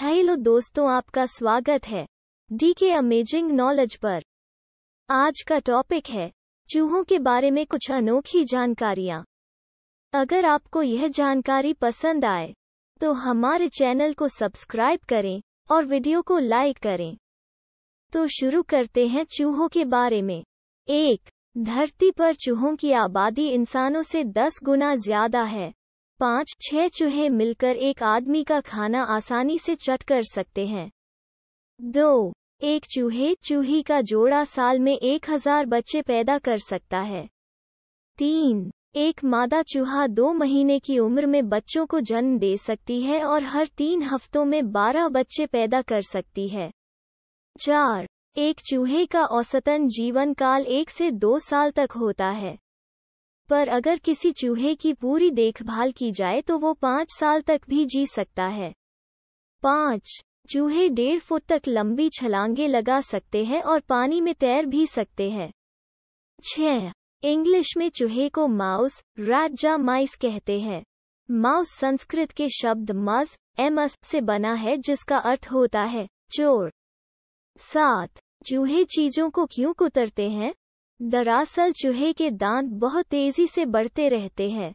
Hello दोस्तों आपका स्वागत है डी के अमेजिंग नॉलेज पर आज का टॉपिक है चूहों के बारे में कुछ अनोखी जानकारियां अगर आपको यह जानकारी पसंद आए तो हमारे चैनल को सब्सक्राइब करें और वीडियो को लाइक करें तो शुरू करते हैं चूहों के बारे में एक धरती पर चूहों की आबादी इंसानों से 10 गुना ज्यादा है पाँच छह चूहे मिलकर एक आदमी का खाना आसानी से चट कर सकते हैं दो एक चूहे चूही का जोड़ा साल में एक हजार बच्चे पैदा कर सकता है तीन एक मादा चूहा दो महीने की उम्र में बच्चों को जन्म दे सकती है और हर तीन हफ्तों में बारह बच्चे पैदा कर सकती है चार एक चूहे का औसतन जीवन काल एक से दो साल तक होता है पर अगर किसी चूहे की पूरी देखभाल की जाए तो वो पाँच साल तक भी जी सकता है पाँच चूहे डेढ़ फुट तक लंबी छलांगे लगा सकते हैं और पानी में तैर भी सकते हैं छ इंग्लिश में चूहे को माउस रैट जा माइस कहते हैं माउस संस्कृत के शब्द मस एमस से बना है जिसका अर्थ होता है चोर सात चूहे चीजों को क्यों कुतरते हैं दरअसल चूहे के दांत बहुत तेजी से बढ़ते रहते हैं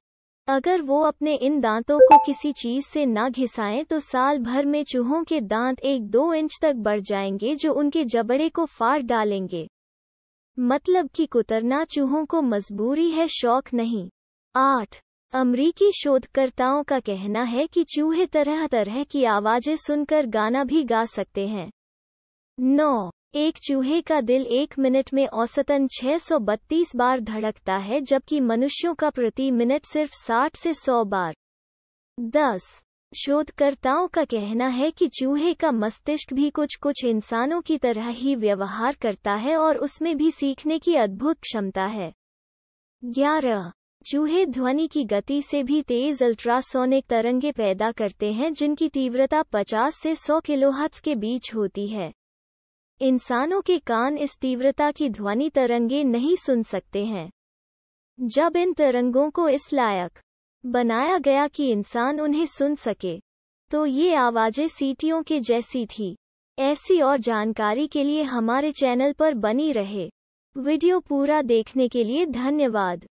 अगर वो अपने इन दांतों को किसी चीज से ना घिसाएं तो साल भर में चूहों के दांत एक दो इंच तक बढ़ जाएंगे जो उनके जबड़े को फाड़ डालेंगे मतलब कि कुतरना चूहों को मजबूरी है शौक नहीं आठ अमरीकी शोधकर्ताओं का कहना है कि चूहे तरह तरह की आवाजें सुनकर गाना भी गा सकते हैं नौ एक चूहे का दिल एक मिनट में औसतन 632 बार धड़कता है जबकि मनुष्यों का प्रति मिनट सिर्फ 60 से 100 बार 10. शोधकर्ताओं का कहना है कि चूहे का मस्तिष्क भी कुछ कुछ इंसानों की तरह ही व्यवहार करता है और उसमें भी सीखने की अद्भुत क्षमता है 11. चूहे ध्वनि की गति से भी तेज अल्ट्रासोनिक तरंगे पैदा करते हैं जिनकी तीव्रता 50 से 100 किलोहर्ट्ज के बीच होती है इंसानों के कान इस तीव्रता की ध्वनि तरंगे नहीं सुन सकते हैं जब इन तरंगों को इस लायक बनाया गया कि इंसान उन्हें सुन सके तो ये आवाज़ें सीटियों के जैसी थी ऐसी और जानकारी के लिए हमारे चैनल पर बनी रहे वीडियो पूरा देखने के लिए धन्यवाद